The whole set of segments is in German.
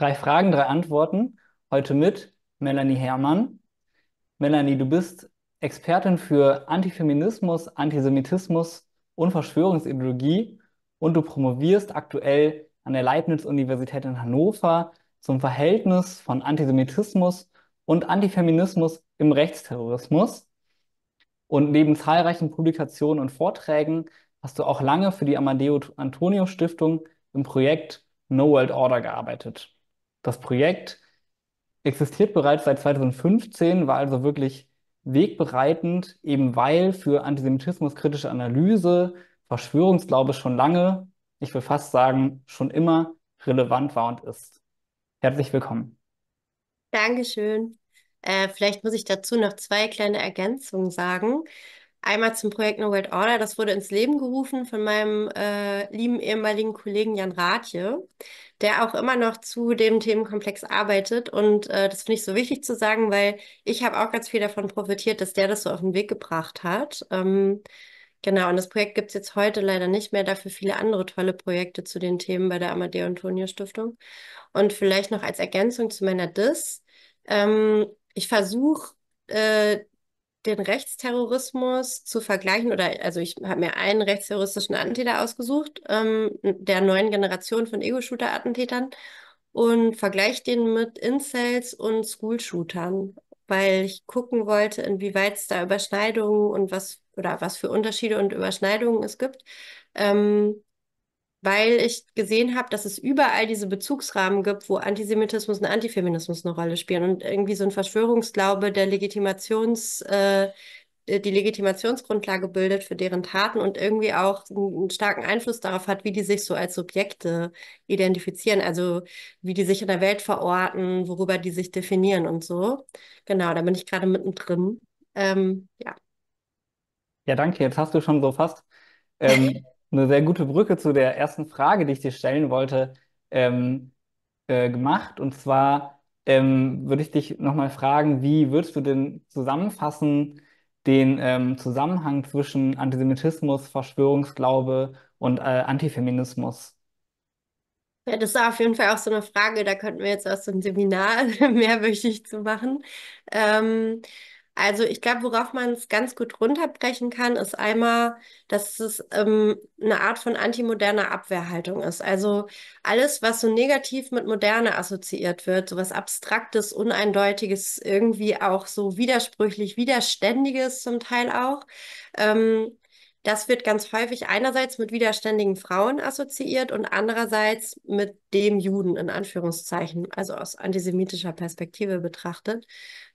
Drei Fragen, drei Antworten. Heute mit Melanie Herrmann. Melanie, du bist Expertin für Antifeminismus, Antisemitismus und Verschwörungsideologie und du promovierst aktuell an der Leibniz-Universität in Hannover zum Verhältnis von Antisemitismus und Antifeminismus im Rechtsterrorismus. Und neben zahlreichen Publikationen und Vorträgen hast du auch lange für die Amadeo Antonio Stiftung im Projekt No World Order gearbeitet. Das Projekt existiert bereits seit 2015, war also wirklich wegbereitend, eben weil für antisemitismuskritische Analyse Verschwörungsglaube schon lange, ich will fast sagen, schon immer relevant war und ist. Herzlich willkommen. Dankeschön. Äh, vielleicht muss ich dazu noch zwei kleine Ergänzungen sagen. Einmal zum Projekt No World Order, das wurde ins Leben gerufen von meinem äh, lieben ehemaligen Kollegen Jan Rathje, der auch immer noch zu dem Themenkomplex arbeitet. Und äh, das finde ich so wichtig zu sagen, weil ich habe auch ganz viel davon profitiert, dass der das so auf den Weg gebracht hat. Ähm, genau, und das Projekt gibt es jetzt heute leider nicht mehr, dafür viele andere tolle Projekte zu den Themen bei der Amadeo Antonio Stiftung. Und vielleicht noch als Ergänzung zu meiner DIS. Ähm, ich versuche, äh, den Rechtsterrorismus zu vergleichen, oder also ich habe mir einen rechtsterroristischen Attentäter ausgesucht, ähm, der neuen Generation von Ego-Shooter-Attentätern, und vergleiche den mit Incels und School-Shootern, weil ich gucken wollte, inwieweit es da Überschneidungen und was oder was für Unterschiede und Überschneidungen es gibt. Ähm, weil ich gesehen habe, dass es überall diese Bezugsrahmen gibt, wo Antisemitismus und Antifeminismus eine Rolle spielen und irgendwie so ein Verschwörungsglaube der Legitimations, äh, die Legitimationsgrundlage bildet für deren Taten und irgendwie auch einen starken Einfluss darauf hat, wie die sich so als Subjekte identifizieren, also wie die sich in der Welt verorten, worüber die sich definieren und so. Genau, da bin ich gerade mittendrin. Ähm, ja. Ja, danke. Jetzt hast du schon so fast ähm, eine sehr gute Brücke zu der ersten Frage, die ich dir stellen wollte, ähm, äh, gemacht. Und zwar ähm, würde ich dich nochmal fragen, wie würdest du denn zusammenfassen den ähm, Zusammenhang zwischen Antisemitismus, Verschwörungsglaube und äh, Antifeminismus? Ja, das war auf jeden Fall auch so eine Frage, da könnten wir jetzt aus so einem Seminar mehr zu machen. Ähm, also ich glaube, worauf man es ganz gut runterbrechen kann, ist einmal, dass es ähm, eine Art von antimoderner Abwehrhaltung ist. Also alles, was so negativ mit Moderne assoziiert wird, so was Abstraktes, Uneindeutiges, irgendwie auch so widersprüchlich, Widerständiges zum Teil auch, ähm, das wird ganz häufig einerseits mit widerständigen Frauen assoziiert und andererseits mit dem Juden in Anführungszeichen, also aus antisemitischer Perspektive betrachtet.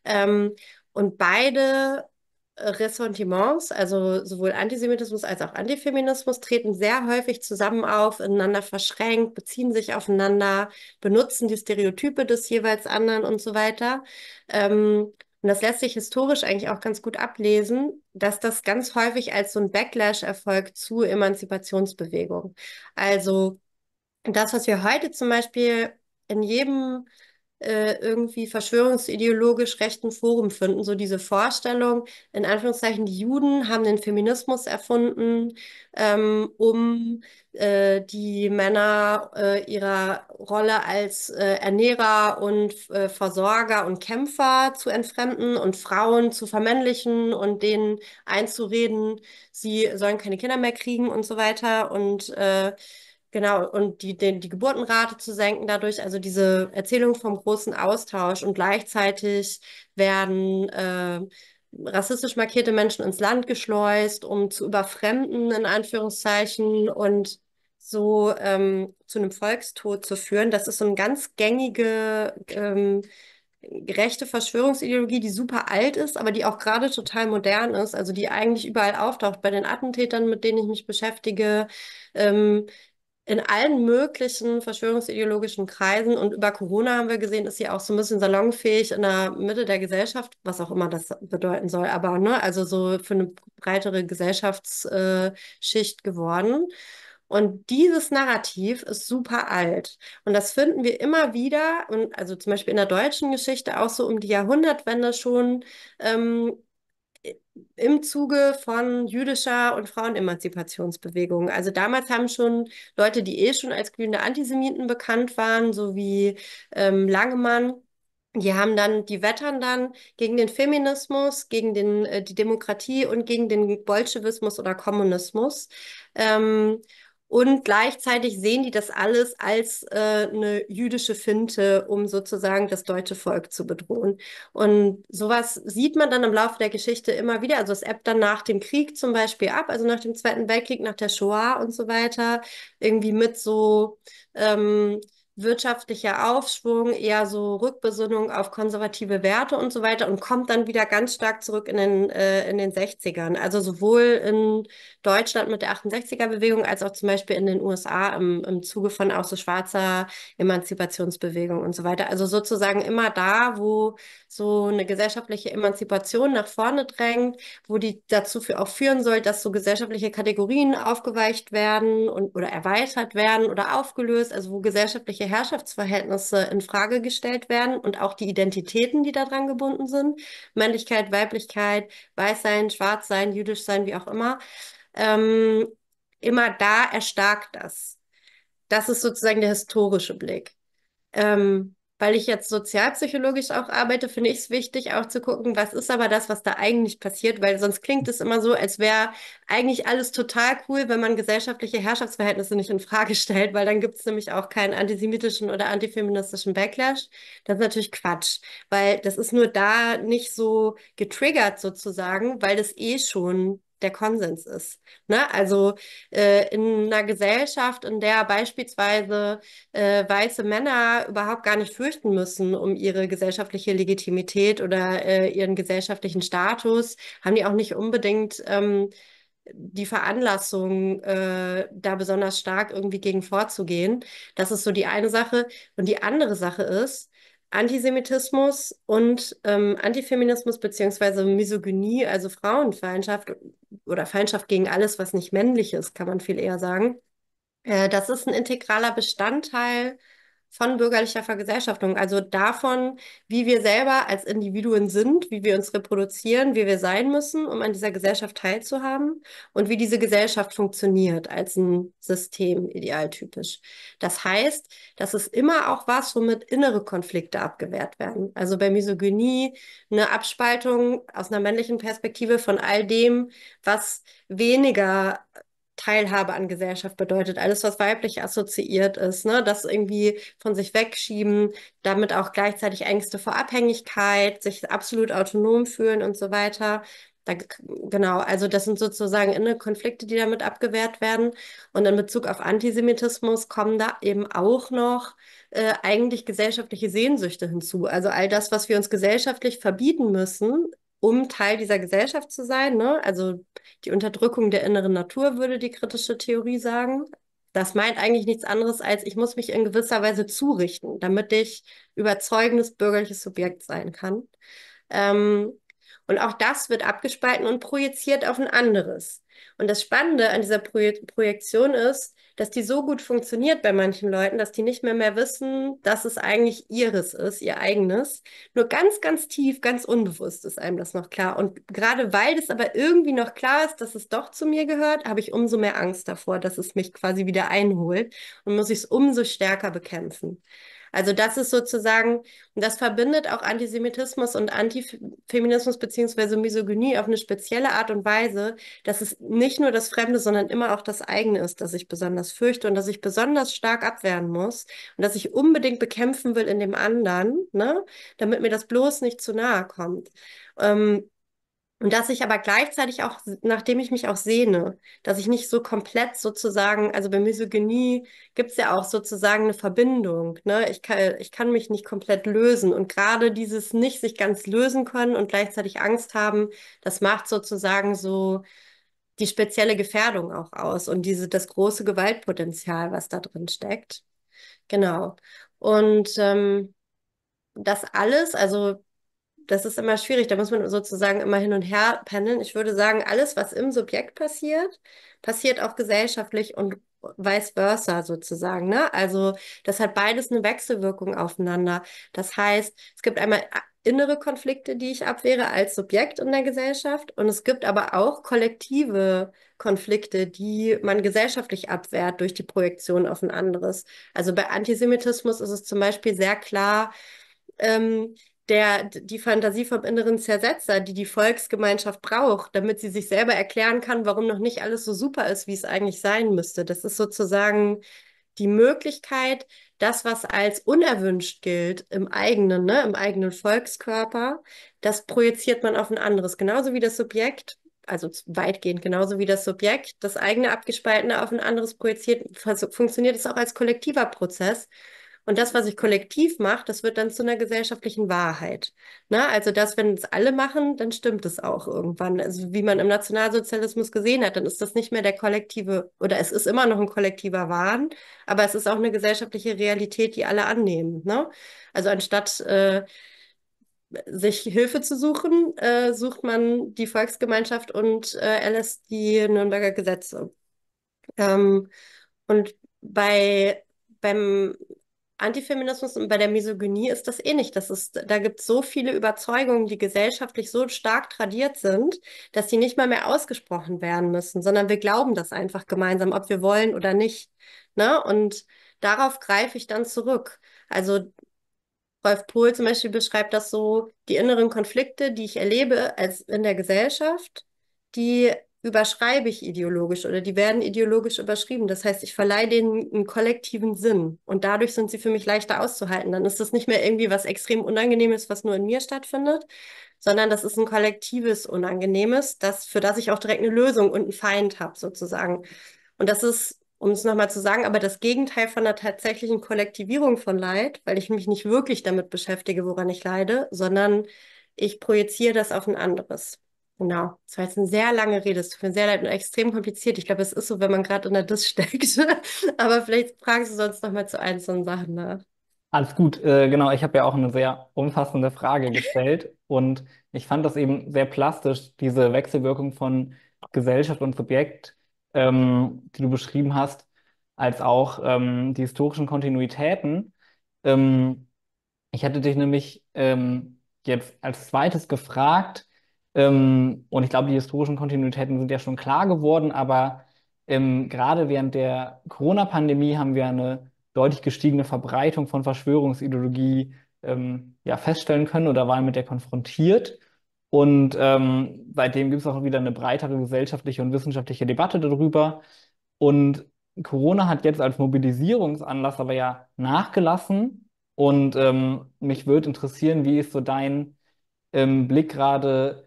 Ähm, und beide Ressentiments, also sowohl Antisemitismus als auch Antifeminismus, treten sehr häufig zusammen auf, ineinander verschränkt, beziehen sich aufeinander, benutzen die Stereotype des jeweils anderen und so weiter. Ähm, und das lässt sich historisch eigentlich auch ganz gut ablesen, dass das ganz häufig als so ein Backlash erfolgt zu Emanzipationsbewegungen. Also das, was wir heute zum Beispiel in jedem äh, irgendwie verschwörungsideologisch rechten Forum finden. So diese Vorstellung, in Anführungszeichen, die Juden haben den Feminismus erfunden, ähm, um äh, die Männer äh, ihrer Rolle als äh, Ernährer und äh, Versorger und Kämpfer zu entfremden und Frauen zu vermännlichen und denen einzureden, sie sollen keine Kinder mehr kriegen und so weiter. Und Genau, und die, die, die Geburtenrate zu senken dadurch, also diese Erzählung vom großen Austausch und gleichzeitig werden äh, rassistisch markierte Menschen ins Land geschleust, um zu überfremden, in Anführungszeichen, und so ähm, zu einem Volkstod zu führen. Das ist so eine ganz gängige ähm, rechte Verschwörungsideologie, die super alt ist, aber die auch gerade total modern ist, also die eigentlich überall auftaucht, bei den Attentätern, mit denen ich mich beschäftige, ähm, in allen möglichen verschwörungsideologischen Kreisen und über Corona haben wir gesehen, ist sie auch so ein bisschen salonfähig in der Mitte der Gesellschaft, was auch immer das bedeuten soll, aber ne, also so für eine breitere Gesellschaftsschicht äh, geworden. Und dieses Narrativ ist super alt. Und das finden wir immer wieder, und also zum Beispiel in der deutschen Geschichte auch so um die Jahrhundertwende schon ähm, im Zuge von jüdischer und Frauenemanzipationsbewegungen. Also damals haben schon Leute, die eh schon als glühende Antisemiten bekannt waren, so wie ähm, Langemann, die haben dann, die wettern dann gegen den Feminismus, gegen den, äh, die Demokratie und gegen den Bolschewismus oder Kommunismus. Ähm, und gleichzeitig sehen die das alles als äh, eine jüdische Finte, um sozusagen das deutsche Volk zu bedrohen. Und sowas sieht man dann im Laufe der Geschichte immer wieder. Also es ebbt dann nach dem Krieg zum Beispiel ab, also nach dem Zweiten Weltkrieg, nach der Shoah und so weiter, irgendwie mit so ähm, wirtschaftlicher Aufschwung, eher so Rückbesinnung auf konservative Werte und so weiter und kommt dann wieder ganz stark zurück in den, äh, in den 60ern. Also sowohl in Deutschland mit der 68er-Bewegung als auch zum Beispiel in den USA im, im Zuge von auch so schwarzer Emanzipationsbewegung und so weiter. Also sozusagen immer da, wo so eine gesellschaftliche Emanzipation nach vorne drängt, wo die dazu für auch führen soll, dass so gesellschaftliche Kategorien aufgeweicht werden und oder erweitert werden oder aufgelöst, also wo gesellschaftliche Herrschaftsverhältnisse in Frage gestellt werden und auch die Identitäten, die daran gebunden sind, Männlichkeit, Weiblichkeit, Weißsein, Schwarzsein, Schwarz Jüdisch sein, wie auch immer, ähm, immer da erstarkt das. Das ist sozusagen der historische Blick. Ähm, weil ich jetzt sozialpsychologisch auch arbeite, finde ich es wichtig, auch zu gucken, was ist aber das, was da eigentlich passiert, weil sonst klingt es immer so, als wäre eigentlich alles total cool, wenn man gesellschaftliche Herrschaftsverhältnisse nicht in Frage stellt, weil dann gibt es nämlich auch keinen antisemitischen oder antifeministischen Backlash. Das ist natürlich Quatsch, weil das ist nur da nicht so getriggert sozusagen, weil das eh schon der Konsens ist. Ne? Also äh, in einer Gesellschaft, in der beispielsweise äh, weiße Männer überhaupt gar nicht fürchten müssen um ihre gesellschaftliche Legitimität oder äh, ihren gesellschaftlichen Status, haben die auch nicht unbedingt ähm, die Veranlassung, äh, da besonders stark irgendwie gegen vorzugehen. Das ist so die eine Sache. Und die andere Sache ist, Antisemitismus und ähm, Antifeminismus beziehungsweise Misogynie, also Frauenfeindschaft oder Feindschaft gegen alles, was nicht männlich ist, kann man viel eher sagen. Äh, das ist ein integraler Bestandteil von bürgerlicher Vergesellschaftung, also davon, wie wir selber als Individuen sind, wie wir uns reproduzieren, wie wir sein müssen, um an dieser Gesellschaft teilzuhaben und wie diese Gesellschaft funktioniert als ein System idealtypisch. Das heißt, das ist immer auch was, womit innere Konflikte abgewehrt werden. Also bei Misogynie eine Abspaltung aus einer männlichen Perspektive von all dem, was weniger Teilhabe an Gesellschaft bedeutet, alles, was weiblich assoziiert ist, ne, das irgendwie von sich wegschieben, damit auch gleichzeitig Ängste vor Abhängigkeit, sich absolut autonom fühlen und so weiter. Da, genau, also das sind sozusagen innere Konflikte, die damit abgewehrt werden. Und in Bezug auf Antisemitismus kommen da eben auch noch äh, eigentlich gesellschaftliche Sehnsüchte hinzu. Also all das, was wir uns gesellschaftlich verbieten müssen, um Teil dieser Gesellschaft zu sein. Ne? Also die Unterdrückung der inneren Natur würde die kritische Theorie sagen. Das meint eigentlich nichts anderes als, ich muss mich in gewisser Weise zurichten, damit ich überzeugendes bürgerliches Subjekt sein kann. Ähm, und auch das wird abgespalten und projiziert auf ein anderes. Und das Spannende an dieser Pro Projektion ist, dass die so gut funktioniert bei manchen Leuten, dass die nicht mehr mehr wissen, dass es eigentlich ihres ist, ihr eigenes. Nur ganz, ganz tief, ganz unbewusst ist einem das noch klar. Und gerade weil das aber irgendwie noch klar ist, dass es doch zu mir gehört, habe ich umso mehr Angst davor, dass es mich quasi wieder einholt und muss ich es umso stärker bekämpfen. Also das ist sozusagen, das verbindet auch Antisemitismus und Antifeminismus beziehungsweise Misogynie auf eine spezielle Art und Weise, dass es nicht nur das Fremde, sondern immer auch das eigene ist, das ich besonders fürchte und dass ich besonders stark abwehren muss und dass ich unbedingt bekämpfen will in dem anderen, ne? damit mir das bloß nicht zu nahe kommt. Ähm, und dass ich aber gleichzeitig auch, nachdem ich mich auch sehne, dass ich nicht so komplett sozusagen, also bei Misogynie gibt es ja auch sozusagen eine Verbindung. Ne? Ich, kann, ich kann mich nicht komplett lösen. Und gerade dieses nicht sich ganz lösen können und gleichzeitig Angst haben, das macht sozusagen so die spezielle Gefährdung auch aus und diese, das große Gewaltpotenzial, was da drin steckt. Genau. Und ähm, das alles, also das ist immer schwierig, da muss man sozusagen immer hin und her pendeln. Ich würde sagen, alles, was im Subjekt passiert, passiert auch gesellschaftlich und vice versa sozusagen. Ne? Also das hat beides eine Wechselwirkung aufeinander. Das heißt, es gibt einmal äh, innere Konflikte, die ich abwehre als Subjekt in der Gesellschaft und es gibt aber auch kollektive Konflikte, die man gesellschaftlich abwehrt durch die Projektion auf ein anderes. Also bei Antisemitismus ist es zum Beispiel sehr klar, ähm, der die Fantasie vom inneren Zersetzer, die die Volksgemeinschaft braucht, damit sie sich selber erklären kann, warum noch nicht alles so super ist, wie es eigentlich sein müsste. Das ist sozusagen die Möglichkeit, das, was als unerwünscht gilt im eigenen, ne, im eigenen Volkskörper, das projiziert man auf ein anderes. Genauso wie das Subjekt, also weitgehend genauso wie das Subjekt, das eigene Abgespaltene auf ein anderes projiziert, funktioniert es auch als kollektiver Prozess. Und das, was ich kollektiv mache, das wird dann zu einer gesellschaftlichen Wahrheit. Na, ne? also das, wenn es alle machen, dann stimmt es auch irgendwann. Also wie man im Nationalsozialismus gesehen hat, dann ist das nicht mehr der kollektive, oder es ist immer noch ein kollektiver Wahn, aber es ist auch eine gesellschaftliche Realität, die alle annehmen. Ne? Also anstatt äh, sich Hilfe zu suchen, äh, sucht man die Volksgemeinschaft und äh, erlässt die Nürnberger Gesetze. Ähm, und bei beim Antifeminismus und bei der Misogynie ist das ähnlich. Eh das ist, da gibt es so viele Überzeugungen, die gesellschaftlich so stark tradiert sind, dass sie nicht mal mehr ausgesprochen werden müssen, sondern wir glauben das einfach gemeinsam, ob wir wollen oder nicht. Ne? Und darauf greife ich dann zurück. Also Rolf Pohl zum Beispiel beschreibt das so, die inneren Konflikte, die ich erlebe als in der Gesellschaft, die überschreibe ich ideologisch oder die werden ideologisch überschrieben. Das heißt, ich verleihe denen einen kollektiven Sinn und dadurch sind sie für mich leichter auszuhalten. Dann ist das nicht mehr irgendwie was extrem Unangenehmes, was nur in mir stattfindet, sondern das ist ein kollektives Unangenehmes, das, für das ich auch direkt eine Lösung und einen Feind habe sozusagen. Und das ist, um es nochmal zu sagen, aber das Gegenteil von der tatsächlichen Kollektivierung von Leid, weil ich mich nicht wirklich damit beschäftige, woran ich leide, sondern ich projiziere das auf ein anderes. Genau. Das war jetzt eine sehr lange Rede. Es tut mir sehr leid und extrem kompliziert. Ich glaube, es ist so, wenn man gerade in der Dis steckt. Aber vielleicht fragst du sonst noch mal zu einzelnen Sachen nach. Ne? Alles gut. Äh, genau, ich habe ja auch eine sehr umfassende Frage gestellt. und ich fand das eben sehr plastisch, diese Wechselwirkung von Gesellschaft und Subjekt, ähm, die du beschrieben hast, als auch ähm, die historischen Kontinuitäten. Ähm, ich hatte dich nämlich ähm, jetzt als zweites gefragt, ähm, und ich glaube, die historischen Kontinuitäten sind ja schon klar geworden, aber ähm, gerade während der Corona-Pandemie haben wir eine deutlich gestiegene Verbreitung von Verschwörungsideologie ähm, ja, feststellen können oder waren mit der konfrontiert. Und ähm, seitdem gibt es auch wieder eine breitere gesellschaftliche und wissenschaftliche Debatte darüber. Und Corona hat jetzt als Mobilisierungsanlass aber ja nachgelassen. Und ähm, mich würde interessieren, wie ist so dein ähm, Blick gerade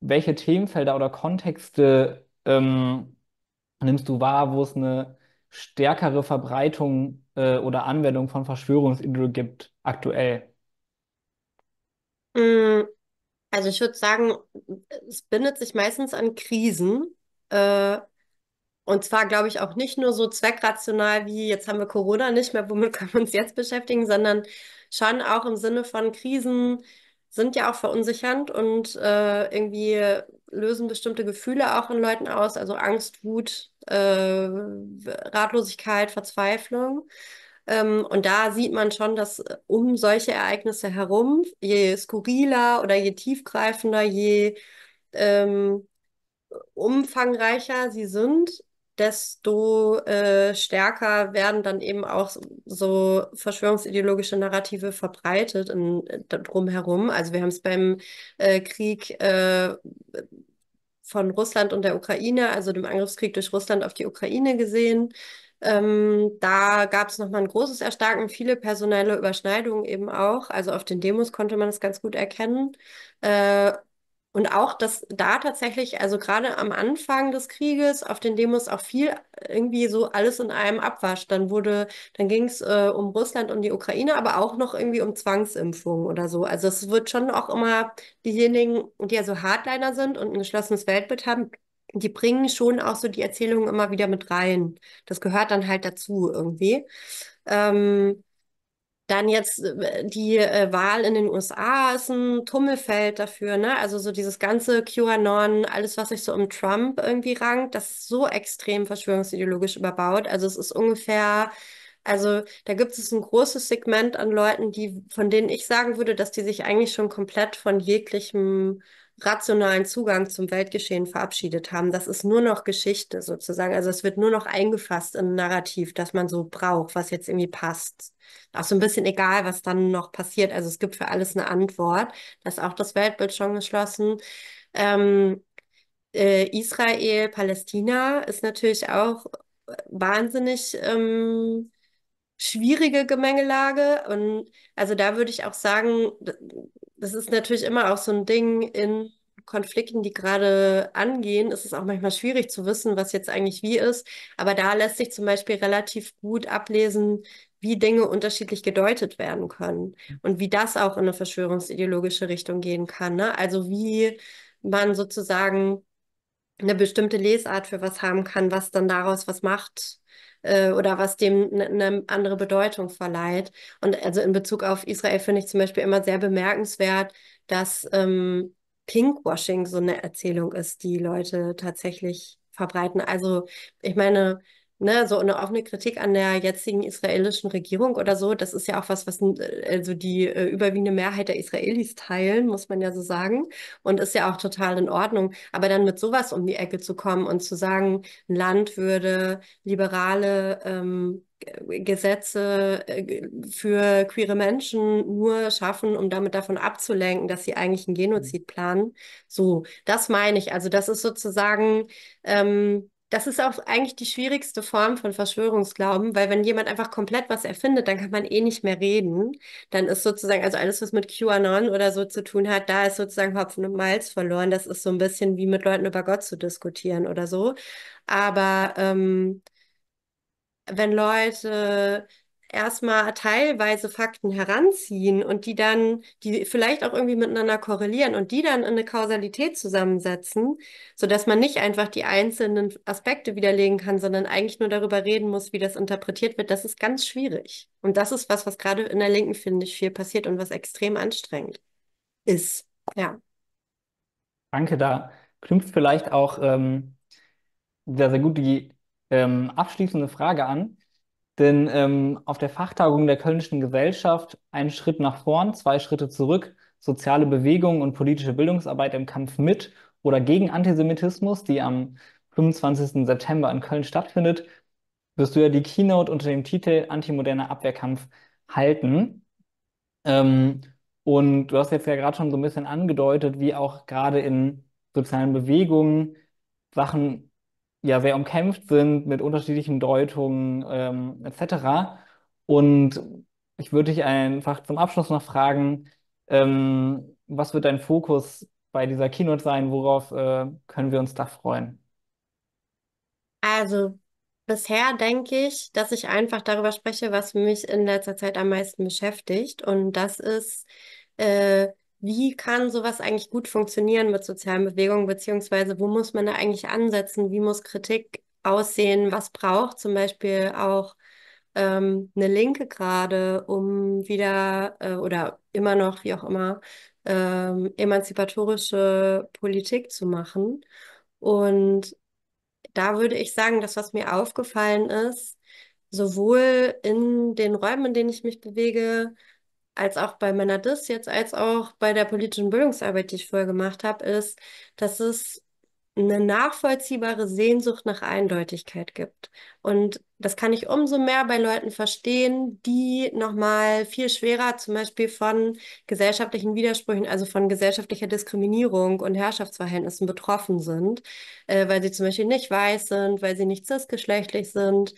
welche Themenfelder oder Kontexte ähm, nimmst du wahr, wo es eine stärkere Verbreitung äh, oder Anwendung von Verschwörungsideologie gibt aktuell? Hm, also ich würde sagen, es bindet sich meistens an Krisen. Äh, und zwar, glaube ich, auch nicht nur so zweckrational wie jetzt haben wir Corona nicht mehr, womit können wir uns jetzt beschäftigen, sondern schon auch im Sinne von Krisen, sind ja auch verunsichernd und äh, irgendwie lösen bestimmte Gefühle auch in Leuten aus, also Angst, Wut, äh, Ratlosigkeit, Verzweiflung. Ähm, und da sieht man schon, dass äh, um solche Ereignisse herum, je skurriler oder je tiefgreifender, je ähm, umfangreicher sie sind, desto äh, stärker werden dann eben auch so verschwörungsideologische Narrative verbreitet in, äh, drumherum. Also wir haben es beim äh, Krieg äh, von Russland und der Ukraine, also dem Angriffskrieg durch Russland auf die Ukraine gesehen. Ähm, da gab es nochmal ein großes Erstarken, viele personelle Überschneidungen eben auch. Also auf den Demos konnte man es ganz gut erkennen. Äh, und auch, dass da tatsächlich, also gerade am Anfang des Krieges, auf den Demos auch viel äh, irgendwie so alles in einem abwasch. Dann wurde, dann ging es äh, um Russland und die Ukraine, aber auch noch irgendwie um Zwangsimpfungen oder so. Also es wird schon auch immer diejenigen, die ja so Hardliner sind und ein geschlossenes Weltbild haben, die bringen schon auch so die Erzählungen immer wieder mit rein. Das gehört dann halt dazu irgendwie. Ähm, dann jetzt äh, die äh, Wahl in den USA ist ein Tummelfeld dafür, ne? Also so dieses ganze QAnon, alles, was sich so um Trump irgendwie rankt, das ist so extrem verschwörungsideologisch überbaut. Also es ist ungefähr, also da gibt es ein großes Segment an Leuten, die, von denen ich sagen würde, dass die sich eigentlich schon komplett von jeglichem rationalen Zugang zum Weltgeschehen verabschiedet haben. Das ist nur noch Geschichte sozusagen. Also es wird nur noch eingefasst in ein Narrativ, das man so braucht, was jetzt irgendwie passt. Auch so ein bisschen egal, was dann noch passiert. Also es gibt für alles eine Antwort. Da ist auch das Weltbild schon geschlossen. Ähm, äh, Israel, Palästina ist natürlich auch äh, wahnsinnig ähm, schwierige Gemengelage. Und also da würde ich auch sagen, das ist natürlich immer auch so ein Ding in Konflikten, die gerade angehen, ist es auch manchmal schwierig zu wissen, was jetzt eigentlich wie ist. Aber da lässt sich zum Beispiel relativ gut ablesen, wie Dinge unterschiedlich gedeutet werden können und wie das auch in eine verschwörungsideologische Richtung gehen kann. Ne? Also wie man sozusagen eine bestimmte Lesart für was haben kann, was dann daraus was macht, äh, oder was dem eine ne andere Bedeutung verleiht. Und also in Bezug auf Israel finde ich zum Beispiel immer sehr bemerkenswert, dass ähm, Pinkwashing so eine Erzählung ist, die Leute tatsächlich verbreiten. Also ich meine, ne, so eine offene Kritik an der jetzigen israelischen Regierung oder so, das ist ja auch was, was äh, also die äh, überwiegende Mehrheit der Israelis teilen, muss man ja so sagen, und ist ja auch total in Ordnung. Aber dann mit sowas um die Ecke zu kommen und zu sagen, ein Land würde liberale ähm, Gesetze äh, für queere Menschen nur schaffen, um damit davon abzulenken, dass sie eigentlich einen mhm. Genozid planen. So, das meine ich. Also das ist sozusagen ähm, das ist auch eigentlich die schwierigste Form von Verschwörungsglauben, weil wenn jemand einfach komplett was erfindet, dann kann man eh nicht mehr reden. Dann ist sozusagen, also alles, was mit QAnon oder so zu tun hat, da ist sozusagen Hopfen und Malz verloren. Das ist so ein bisschen wie mit Leuten über Gott zu diskutieren oder so. Aber ähm, wenn Leute erstmal teilweise Fakten heranziehen und die dann, die vielleicht auch irgendwie miteinander korrelieren und die dann in eine Kausalität zusammensetzen, sodass man nicht einfach die einzelnen Aspekte widerlegen kann, sondern eigentlich nur darüber reden muss, wie das interpretiert wird, das ist ganz schwierig. Und das ist was, was gerade in der Linken, finde ich, viel passiert und was extrem anstrengend ist. Ja. Danke, da knüpft vielleicht auch ähm, sehr, sehr gut die ähm, abschließende Frage an. Denn ähm, auf der Fachtagung der Kölnischen Gesellschaft ein Schritt nach vorn, zwei Schritte zurück, soziale Bewegung und politische Bildungsarbeit im Kampf mit oder gegen Antisemitismus, die am 25. September in Köln stattfindet, wirst du ja die Keynote unter dem Titel Antimoderner Abwehrkampf halten. Ähm, und du hast jetzt ja gerade schon so ein bisschen angedeutet, wie auch gerade in sozialen Bewegungen Sachen ja sehr umkämpft sind mit unterschiedlichen Deutungen ähm, etc. Und ich würde dich einfach zum Abschluss noch fragen, ähm, was wird dein Fokus bei dieser Keynote sein? Worauf äh, können wir uns da freuen? Also bisher denke ich, dass ich einfach darüber spreche, was mich in letzter Zeit am meisten beschäftigt. Und das ist äh, wie kann sowas eigentlich gut funktionieren mit sozialen Bewegungen, beziehungsweise wo muss man da eigentlich ansetzen? Wie muss Kritik aussehen? Was braucht zum Beispiel auch ähm, eine Linke gerade, um wieder äh, oder immer noch, wie auch immer, ähm, emanzipatorische Politik zu machen? Und da würde ich sagen, das, was mir aufgefallen ist, sowohl in den Räumen, in denen ich mich bewege, als auch bei meiner DIS jetzt, als auch bei der politischen Bildungsarbeit, die ich vorher gemacht habe, ist, dass es eine nachvollziehbare Sehnsucht nach Eindeutigkeit gibt. Und das kann ich umso mehr bei Leuten verstehen, die nochmal viel schwerer zum Beispiel von gesellschaftlichen Widersprüchen, also von gesellschaftlicher Diskriminierung und Herrschaftsverhältnissen betroffen sind, äh, weil sie zum Beispiel nicht weiß sind, weil sie nicht cisgeschlechtlich sind,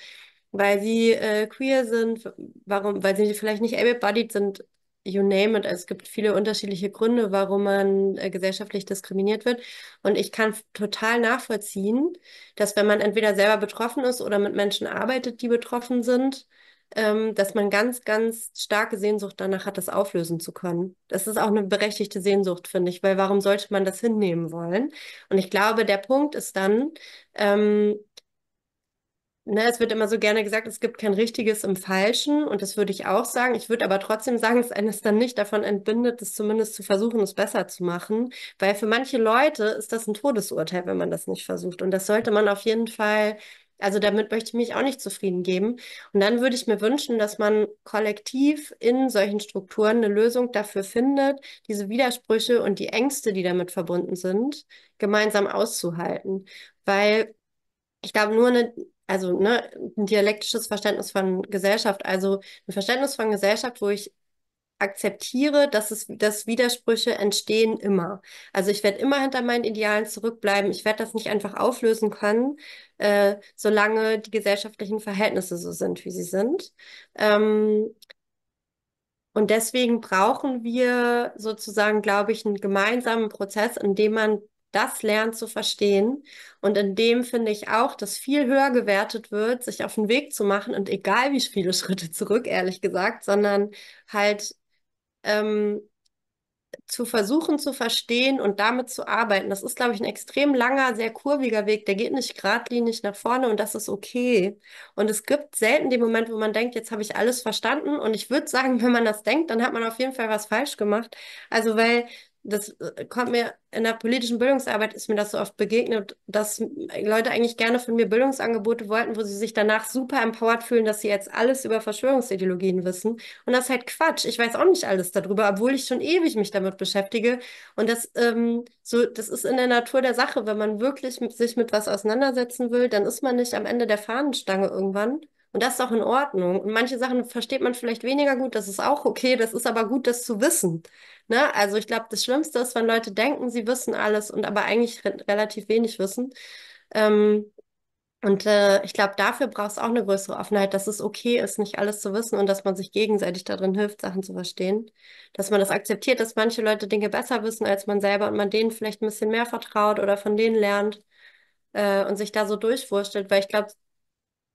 weil sie äh, queer sind, warum, weil sie vielleicht nicht able-bodied sind, you name it. Es gibt viele unterschiedliche Gründe, warum man äh, gesellschaftlich diskriminiert wird. Und ich kann total nachvollziehen, dass wenn man entweder selber betroffen ist oder mit Menschen arbeitet, die betroffen sind, ähm, dass man ganz, ganz starke Sehnsucht danach hat, das auflösen zu können. Das ist auch eine berechtigte Sehnsucht, finde ich, weil warum sollte man das hinnehmen wollen? Und ich glaube, der Punkt ist dann, ähm, ne, es wird immer so gerne gesagt, es gibt kein richtiges im Falschen und das würde ich auch sagen. Ich würde aber trotzdem sagen, dass eines dann nicht davon entbindet, es zumindest zu versuchen, es besser zu machen, weil für manche Leute ist das ein Todesurteil, wenn man das nicht versucht und das sollte man auf jeden Fall also damit möchte ich mich auch nicht zufrieden geben. Und dann würde ich mir wünschen, dass man kollektiv in solchen Strukturen eine Lösung dafür findet, diese Widersprüche und die Ängste, die damit verbunden sind, gemeinsam auszuhalten. Weil ich glaube, nur eine also ne, ein dialektisches Verständnis von Gesellschaft, also ein Verständnis von Gesellschaft, wo ich akzeptiere, dass es, dass Widersprüche entstehen immer. Also ich werde immer hinter meinen Idealen zurückbleiben. Ich werde das nicht einfach auflösen können, äh, solange die gesellschaftlichen Verhältnisse so sind, wie sie sind. Ähm, und deswegen brauchen wir sozusagen, glaube ich, einen gemeinsamen Prozess, in dem man das lernt zu verstehen. Und in dem finde ich auch, dass viel höher gewertet wird, sich auf den Weg zu machen und egal wie viele Schritte zurück, ehrlich gesagt, sondern halt ähm, zu versuchen zu verstehen und damit zu arbeiten. Das ist, glaube ich, ein extrem langer, sehr kurviger Weg. Der geht nicht geradlinig nach vorne und das ist okay. Und es gibt selten den Moment, wo man denkt, jetzt habe ich alles verstanden. Und ich würde sagen, wenn man das denkt, dann hat man auf jeden Fall was falsch gemacht. Also, weil das äh, kommt mir in der politischen Bildungsarbeit ist mir das so oft begegnet, dass Leute eigentlich gerne von mir Bildungsangebote wollten, wo sie sich danach super empowered fühlen, dass sie jetzt alles über Verschwörungsideologien wissen. Und das ist halt Quatsch. Ich weiß auch nicht alles darüber, obwohl ich schon ewig mich damit beschäftige. Und das, ähm, so, das ist in der Natur der Sache. Wenn man wirklich mit, sich mit was auseinandersetzen will, dann ist man nicht am Ende der Fahnenstange irgendwann. Und das ist auch in Ordnung. Und manche Sachen versteht man vielleicht weniger gut, das ist auch okay, das ist aber gut, das zu wissen. Ne? Also ich glaube, das Schlimmste ist, wenn Leute denken, sie wissen alles und aber eigentlich re relativ wenig wissen. Ähm, und äh, ich glaube, dafür braucht es auch eine größere Offenheit, dass es okay ist, nicht alles zu wissen und dass man sich gegenseitig darin hilft, Sachen zu verstehen. Dass man das akzeptiert, dass manche Leute Dinge besser wissen als man selber und man denen vielleicht ein bisschen mehr vertraut oder von denen lernt äh, und sich da so durchwurschtelt. Weil ich glaube,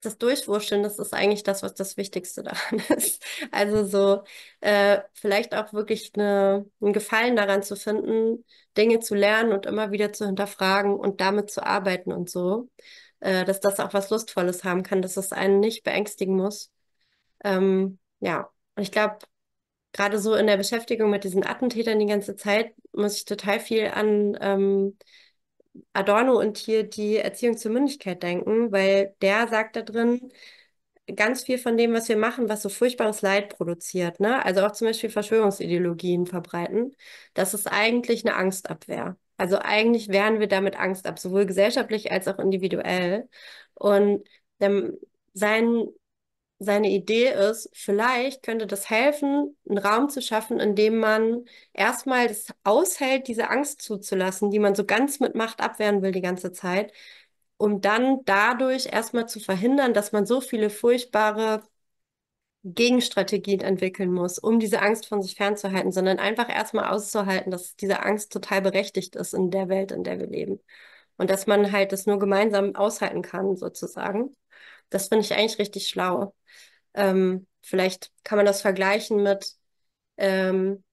das Durchwurscheln, das ist eigentlich das, was das Wichtigste daran ist. Also so äh, vielleicht auch wirklich eine, einen Gefallen daran zu finden, Dinge zu lernen und immer wieder zu hinterfragen und damit zu arbeiten und so, äh, dass das auch was Lustvolles haben kann, dass es einen nicht beängstigen muss. Ähm, ja, und ich glaube, gerade so in der Beschäftigung mit diesen Attentätern die ganze Zeit muss ich total viel an ähm, Adorno und hier die Erziehung zur Mündigkeit denken, weil der sagt da drin, ganz viel von dem, was wir machen, was so furchtbares Leid produziert, ne? also auch zum Beispiel Verschwörungsideologien verbreiten, das ist eigentlich eine Angstabwehr. Also eigentlich wehren wir damit Angst ab, sowohl gesellschaftlich als auch individuell. Und dann sein seine Idee ist, vielleicht könnte das helfen, einen Raum zu schaffen, in dem man erstmal das aushält, diese Angst zuzulassen, die man so ganz mit Macht abwehren will die ganze Zeit, um dann dadurch erstmal zu verhindern, dass man so viele furchtbare Gegenstrategien entwickeln muss, um diese Angst von sich fernzuhalten, sondern einfach erstmal auszuhalten, dass diese Angst total berechtigt ist in der Welt, in der wir leben. Und dass man halt das nur gemeinsam aushalten kann, sozusagen. Das finde ich eigentlich richtig schlau. Ähm, vielleicht kann man das vergleichen mit ähm,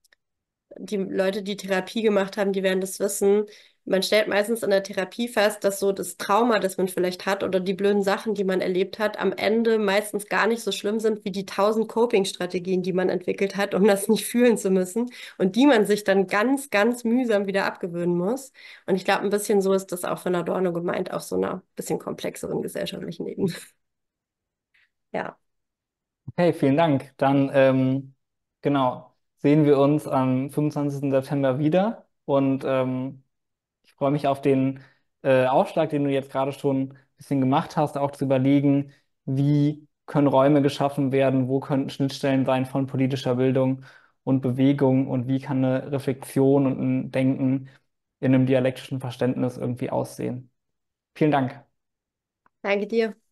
die Leute, die Therapie gemacht haben, die werden das wissen. Man stellt meistens in der Therapie fest, dass so das Trauma, das man vielleicht hat oder die blöden Sachen, die man erlebt hat, am Ende meistens gar nicht so schlimm sind wie die tausend Coping-Strategien, die man entwickelt hat, um das nicht fühlen zu müssen und die man sich dann ganz, ganz mühsam wieder abgewöhnen muss. Und ich glaube, ein bisschen so ist das auch von Adorno gemeint, auf so einer bisschen komplexeren gesellschaftlichen Ebene. Ja. Hey, vielen Dank. Dann ähm, genau, sehen wir uns am 25. September wieder und ähm, ich freue mich auf den äh, Aufschlag, den du jetzt gerade schon ein bisschen gemacht hast, auch zu überlegen, wie können Räume geschaffen werden, wo könnten Schnittstellen sein von politischer Bildung und Bewegung und wie kann eine Reflexion und ein Denken in einem dialektischen Verständnis irgendwie aussehen. Vielen Dank. Danke dir.